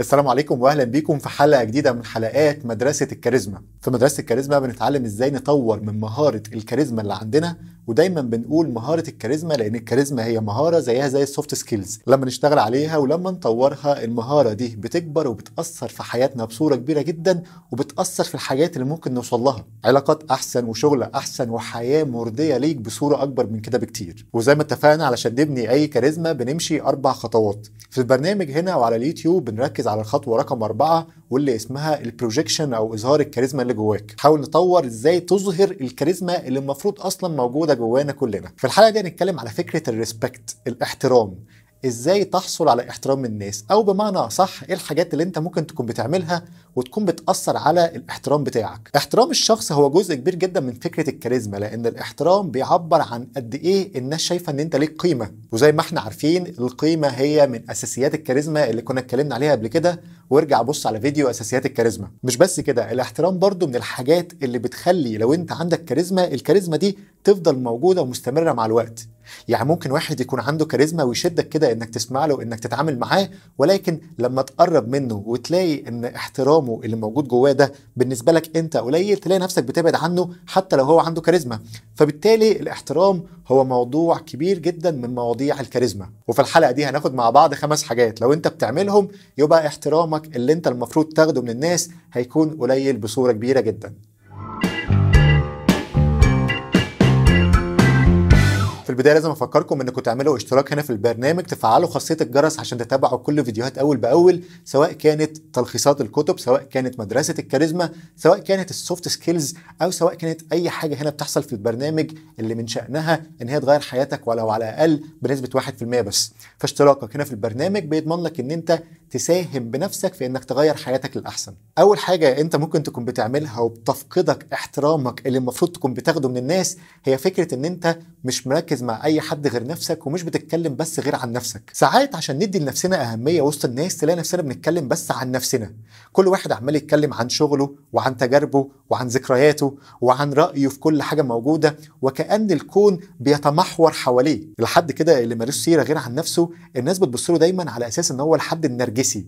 السلام عليكم واهلا بيكم في حلقه جديده من حلقات مدرسه الكاريزما في مدرسه الكاريزما بنتعلم ازاي نطور من مهاره الكاريزما اللي عندنا ودايما بنقول مهاره الكاريزما لان الكاريزما هي مهاره زيها زي السوفت سكيلز لما نشتغل عليها ولما نطورها المهاره دي بتكبر وبتاثر في حياتنا بصوره كبيره جدا وبتاثر في الحاجات اللي ممكن نوصل لها علاقات احسن وشغل احسن وحياه مرضيه ليك بصوره اكبر من كده بكتير وزي ما اتفقنا علشان نبني اي كاريزما بنمشي اربع خطوات في البرنامج هنا وعلى اليوتيوب بنركز على الخطوه رقم اربعه واللي اسمها البروجيكشن او اظهار الكاريزما اللي جواك حاول نطور ازاي تظهر الكاريزما اللي المفروض اصلا موجوده جوانا كلنا في الحلقه دي هنتكلم على فكره الريسبكت الاحترام ازاي تحصل على احترام الناس او بمعنى صح ايه الحاجات اللي انت ممكن تكون بتعملها وتكون بتاثر على الاحترام بتاعك احترام الشخص هو جزء كبير جدا من فكره الكاريزما لان الاحترام بيعبر عن قد ايه الناس شايفه ان انت ليك قيمه وزي ما احنا عارفين القيمه هي من اساسيات الكاريزما اللي كنا اتكلمنا عليها قبل كده وارجع بص على فيديو اساسيات الكاريزما مش بس كده الاحترام برضو من الحاجات اللي بتخلي لو انت عندك كاريزما الكاريزما دي تفضل موجوده ومستمره مع الوقت يعني ممكن واحد يكون عنده كاريزما ويشدك كده انك تسمع له انك تتعامل معاه ولكن لما تقرب منه وتلاقي ان احترامه اللي موجود جواه ده بالنسبه لك انت قليل تلاقي نفسك بتبعد عنه حتى لو هو عنده كاريزما فبالتالي الاحترام هو موضوع كبير جدا من مواضيع الكاريزما وفي الحلقه دي هناخد مع بعض خمس حاجات لو انت بتعملهم يبقى احترامك اللي انت المفروض تاخده من الناس هيكون قليل بصوره كبيره جدا البدايه لازم افكركم انكم تعملوا اشتراك هنا في البرنامج تفعلوا خاصيه الجرس عشان تتابعوا كل فيديوهات اول باول سواء كانت تلخيصات الكتب سواء كانت مدرسه الكاريزما سواء كانت السوفت سكيلز او سواء كانت اي حاجه هنا بتحصل في البرنامج اللي من شانها ان هي تغير حياتك ولو على الاقل بنسبه 1% بس فاشتراكك هنا في البرنامج بيضمن لك ان انت تساهم بنفسك في انك تغير حياتك للاحسن اول حاجه انت ممكن تكون بتعملها وبتفقدك احترامك اللي المفروض تكون بتاخده من الناس هي فكره ان انت مش مركز مع اي حد غير نفسك ومش بتتكلم بس غير عن نفسك ساعات عشان ندي لنفسنا اهميه وسط الناس تلاقي نفسنا بنتكلم بس عن نفسنا كل واحد عمال يتكلم عن شغله وعن تجاربه وعن ذكرياته وعن رايه في كل حاجه موجوده وكان الكون بيتمحور حواليه الحد كده اللي مارس سيره غير عن نفسه الناس بتبص له دايما على اساس ان هو الحد النرجسي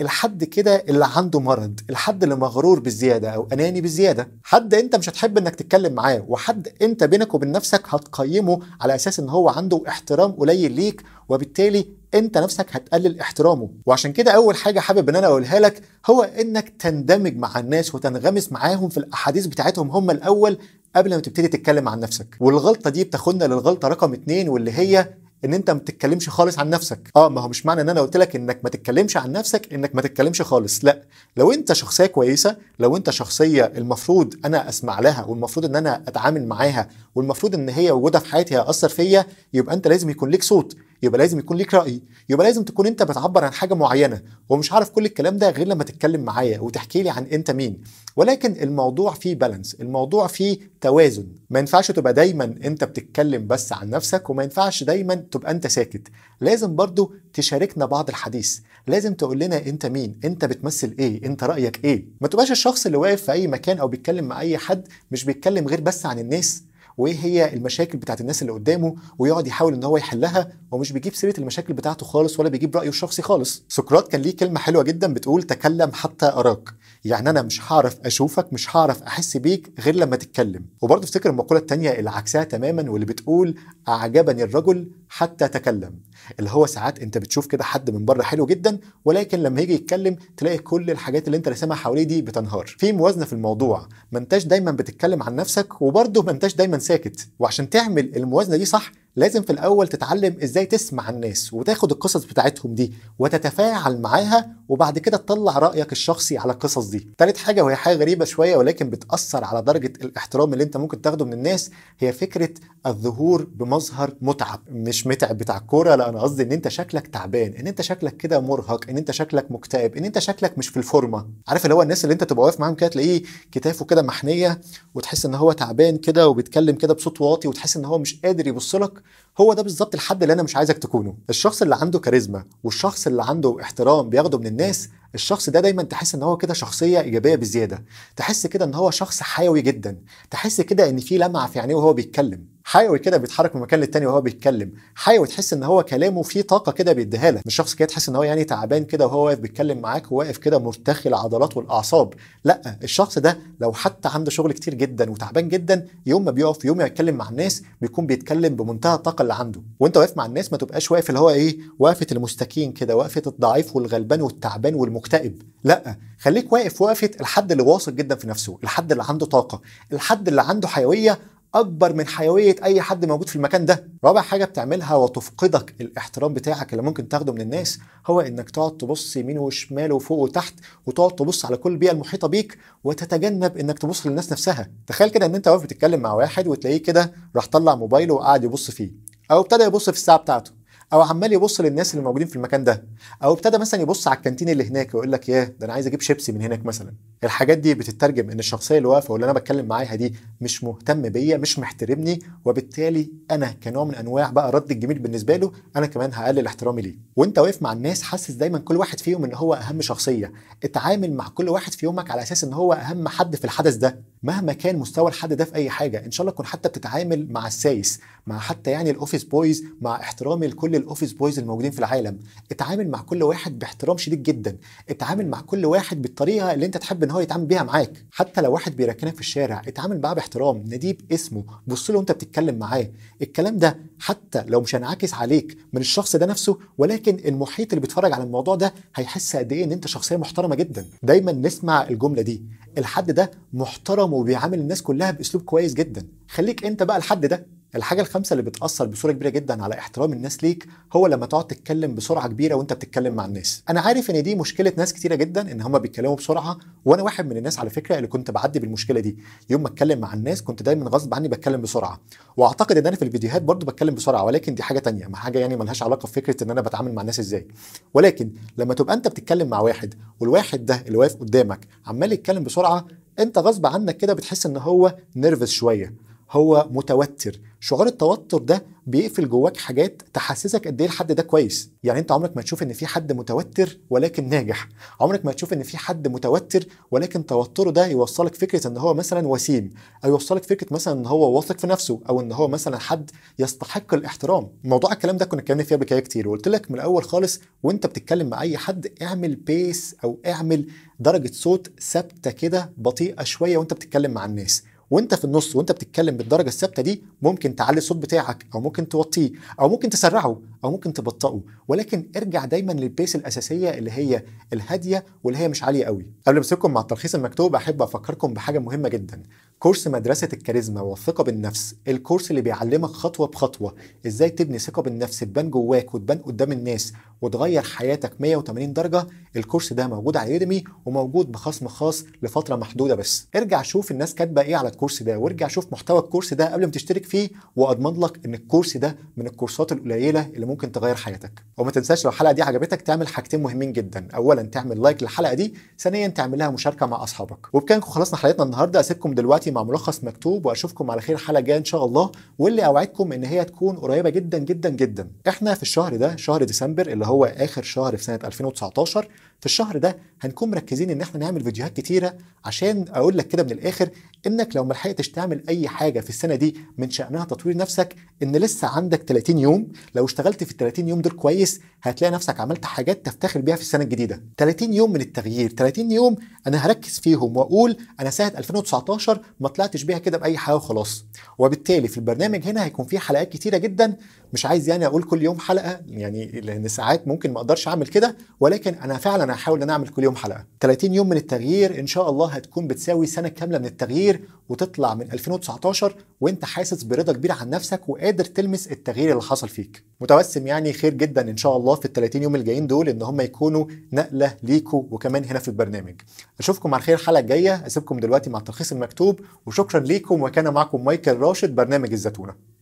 الحد كده اللي عنده مرض الحد اللي مغرور بالزياده او اناني بالزياده حد انت مش هتحب انك تتكلم معاه وحد انت بينك وبين نفسك هتقيمه على اساس ان هو عنده احترام قليل ليك وبالتالي انت نفسك هتقلل احترامه وعشان كده اول حاجه حابب ان انا اقولها لك هو انك تندمج مع الناس وتنغمس معاهم في الاحاديث بتاعتهم هم الاول قبل ما تبتدي تتكلم عن نفسك والغلطه دي بتاخدنا للغلطه رقم اتنين واللي هي ان انت ما تتكلمش خالص عن نفسك اه ما هو مش معنى ان انا قلت لك انك ما تتكلمش عن نفسك انك ما تتكلمش خالص لا لو انت شخصيه كويسه لو انت شخصيه المفروض انا اسمع لها والمفروض ان انا اتعامل معاها والمفروض ان هي وجودها في حياتي هياثر فيا يبقى انت لازم يكون ليك صوت يبقى لازم يكون ليك راي يبقى لازم تكون انت بتعبر عن حاجه معينه ومش عارف كل الكلام ده غير لما تتكلم معايا وتحكي لي عن انت مين ولكن الموضوع فيه بالانس الموضوع فيه توازن ما ينفعش تبقى دايما انت بتتكلم بس عن نفسك وما ينفعش دايما تبقى انت ساكت لازم برضو تشاركنا بعض الحديث لازم تقول لنا انت مين انت بتمثل ايه انت رايك ايه ما تبقاش الشخص اللي واقف في اي مكان او بيتكلم مع اي حد مش بيتكلم غير بس عن الناس وايه هي المشاكل بتاعت الناس اللي قدامه ويقعد يحاول ان هو يحلها ومش بيجيب سيره المشاكل بتاعته خالص ولا بيجيب رايه الشخصي خالص سقراط كان ليه كلمه حلوه جدا بتقول تكلم حتى اراك يعني انا مش هعرف اشوفك مش هعرف احس بيك غير لما تتكلم وبرضه افتكر المقوله الثانيه اللي عكسها تماما واللي بتقول اعجبني الرجل حتى تكلم اللي هو ساعات انت بتشوف كده حد من بره حلو جدا ولكن لما يجي يتكلم تلاقي كل الحاجات اللي انت راسمها حواليه دي بتنهار في موازنه في الموضوع ما انتش دايما بتتكلم عن نفسك وبرضه ما انتش دايما ساكت وعشان تعمل الموازنه دي صح لازم في الاول تتعلم ازاي تسمع الناس وتاخد القصص بتاعتهم دي وتتفاعل معاها وبعد كده تطلع رايك الشخصي على القصص دي تالت حاجه وهي حاجه غريبه شويه ولكن بتاثر على درجه الاحترام اللي انت ممكن تاخده من الناس هي فكره الظهور بمظهر متعب مش متعب بتاع الكوره لا انا قصدي ان انت شكلك تعبان ان انت شكلك كده مرهق ان انت شكلك مكتئب ان انت شكلك مش في الفورمه عارف اللي هو الناس اللي انت تبقى واقف معاهم كده تلاقيه كتافه كده محنيه وتحس ان هو تعبان كده وبيتكلم كده بصوت واطي وتحس ان هو مش قادر يبص لك هو ده بالظبط الحد اللي انا مش عايزك تكونه الشخص اللي عنده كاريزما والشخص اللي عنده احترام بياخده من الناس الشخص ده دايما تحس ان هو كده شخصيه ايجابيه بزياده تحس كده ان هو شخص حيوي جدا تحس كده ان في لمعه في عينيه وهو بيتكلم حيوي كده بيتحرك من مكان للتاني وهو بيتكلم حيوي تحس ان هو كلامه فيه طاقه كده بيديها لك مش شخص كده تحس ان هو يعني تعبان كده وهو واقف بيتكلم معاك وواقف كده مرتخي العضلات والاعصاب لا الشخص ده لو حتى عنده شغل كتير جدا وتعبان جدا يوم ما بيقف يوم ما يتكلم مع الناس بيكون بيتكلم بمنتهى الطاقه اللي عنده وانت واقف مع الناس ما تبقاش واقف اللي هو ايه وقفه المستكين كده وقفه الضعيف والغلبان والتعبان والمكتئب لا خليك واقف وقفه الحد اللي واثق جدا في نفسه الحد اللي عنده طاقه الحد اللي عنده حيويه اكبر من حيويه اي حد موجود في المكان ده رابع حاجه بتعملها وتفقدك الاحترام بتاعك اللي ممكن تاخده من الناس هو انك تقعد تبص يمين وشمال وفوق وتحت وتقعد تبص على كل البيئه المحيطه بيك وتتجنب انك تبص للناس نفسها تخيل كده ان انت واقف بتتكلم مع واحد وتلاقيه كده راح طلع موبايله وقعد يبص فيه او ابتدى يبص في الساعه بتاعته او عمال يبص للناس اللي موجودين في المكان ده او ابتدى مثلا يبص على الكانتين اللي هناك ويقول لك ياه ده انا عايز اجيب شيبسي من هناك مثلا الحاجات دي بتترجم ان الشخصيه اللي واقفه واللي انا بتكلم معاها دي مش مهتم بيا مش محترمني وبالتالي انا كنوع من انواع بقى رد الجميل بالنسبه له انا كمان هقلل احترامي ليه وانت واقف مع الناس حاسس دايما كل واحد فيهم ان هو اهم شخصيه اتعامل مع كل واحد في يومك على اساس ان هو اهم حد في الحدث ده مهما كان مستوى الحد ده في اي حاجه ان شاء الله تكون حتى بتتعامل مع السايس مع حتى يعني الاوفيس بويز مع احترامي لكل الاوفيس بويز الموجودين في العالم اتعامل مع كل واحد باحترام شديد جدا اتعامل مع كل واحد بالطريقه اللي انت تحب ان هو يتعامل بيها معاك حتى لو واحد بيركنك في الشارع اتعامل معاه باحترام ناديه باسمه بص له وانت بتتكلم معاه الكلام ده حتى لو مش هينعكس عليك من الشخص ده نفسه ولكن المحيط اللي بيتفرج على الموضوع ده هيحس قد ايه ان انت شخصيه محترمه جدا دايما نسمع الجمله دي الحد ده محترم وبيعامل الناس كلها باسلوب كويس جدا خليك انت بقى الحد ده الحاجة الخامسة اللي بتأثر بصورة كبيرة جدا على احترام الناس ليك هو لما تقعد تتكلم بسرعة كبيرة وانت بتتكلم مع الناس. أنا عارف إن دي مشكلة ناس كتيرة جدا إن هما بيتكلموا بسرعة وأنا واحد من الناس على فكرة اللي كنت بعدي بالمشكلة دي. يوم ما اتكلم مع الناس كنت دايما غصب عني بتكلم بسرعة. وأعتقد إن أنا في الفيديوهات برضو بتكلم بسرعة ولكن دي حاجة تانية، ما حاجة يعني ملهاش علاقة بفكرة إن أنا بتعامل مع الناس إزاي. ولكن لما تبقى أنت بتتكلم مع واحد والواحد ده اللي واقف قدامك عمال يتكلم بسرعة أنت غصب عنك كده بتحس إن هو نيرفس شوية. هو متوتر شعور التوتر ده بيقفل جواك حاجات تحسسك قد ايه الحد ده كويس يعني انت عمرك ما تشوف ان في حد متوتر ولكن ناجح عمرك ما تشوف ان في حد متوتر ولكن توتره ده يوصلك فكره ان هو مثلا وسيم او يوصلك فكره مثلا ان هو واثق في نفسه او ان هو مثلا حد يستحق الاحترام موضوع الكلام ده كنا اتكلمنا فيه قبل كده كتير وقلت لك من الاول خالص وانت بتتكلم مع اي حد اعمل بيس او اعمل درجه صوت ثابته كده بطيئه شويه وانت بتتكلم مع الناس وانت في النص وانت بتتكلم بالدرجه الثابته دي ممكن تعلي الصوت بتاعك او ممكن توطيه او ممكن تسرعه او ممكن تبطئه ولكن ارجع دايما للبيس الاساسيه اللي هي الهاديه واللي هي مش عاليه قوي قبل ما اسيبكم مع التلخيص المكتوب احب افكركم بحاجه مهمه جدا كورس مدرسة الكاريزما والثقة بالنفس، الكورس اللي بيعلمك خطوة بخطوة ازاي تبني ثقة بالنفس تبان جواك وتبان قدام الناس وتغير حياتك 180 درجة، الكورس ده موجود على يوديمي وموجود بخصم خاص لفترة محدودة بس. ارجع شوف الناس كاتبة ايه على الكورس ده وارجع شوف محتوى الكورس ده قبل ما تشترك فيه واضمن لك ان الكورس ده من الكورسات القليله اللي ممكن تغير حياتك وما تنساش لو الحلقه دي عجبتك تعمل حاجتين مهمين جدا اولا تعمل لايك للحلقه دي ثانيا تعمل لها مشاركه مع اصحابك وبكده خلصنا حلقتنا النهارده اسيبكم دلوقتي مع ملخص مكتوب واشوفكم على خير الحلقه الجايه ان شاء الله واللي اوعدكم ان هي تكون قريبه جدا جدا جدا احنا في الشهر ده شهر ديسمبر اللي هو اخر شهر في سنه 2019 في الشهر ده هنكون مركزين ان احنا نعمل فيديوهات كتيره عشان اقول لك كده من الاخر انك لو ما لحقتش تعمل اي حاجه في السنه دي من شانها تطوير نفسك ان لسه عندك 30 يوم لو اشتغلت في ال 30 يوم دول كويس هتلاقي نفسك عملت حاجات تفتخر بيها في السنه الجديده 30 يوم من التغيير 30 يوم انا هركز فيهم واقول انا سنه 2019 ما طلعتش بيها كده باي حاجه وخلاص وبالتالي في البرنامج هنا هيكون في حلقات كتيره جدا مش عايز يعني اقول كل يوم حلقه يعني لان ساعات ممكن ما اقدرش اعمل كده ولكن انا فعلا انا هحاول ان اعمل كل يوم حلقه 30 يوم من التغيير ان شاء الله هتكون بتساوي سنه كامله من التغيير وتطلع من 2019 وانت حاسس برضا كبير عن نفسك وقادر تلمس التغيير اللي حصل فيك متوسم يعني خير جدا ان شاء الله في ال 30 يوم الجايين دول ان هم يكونوا نقله ليكوا وكمان هنا في البرنامج اشوفكم على خير الحلقه الجايه اسيبكم دلوقتي مع التلخيص المكتوب وشكرا ليكم وكان معكم مايكل راشد برنامج الزتونه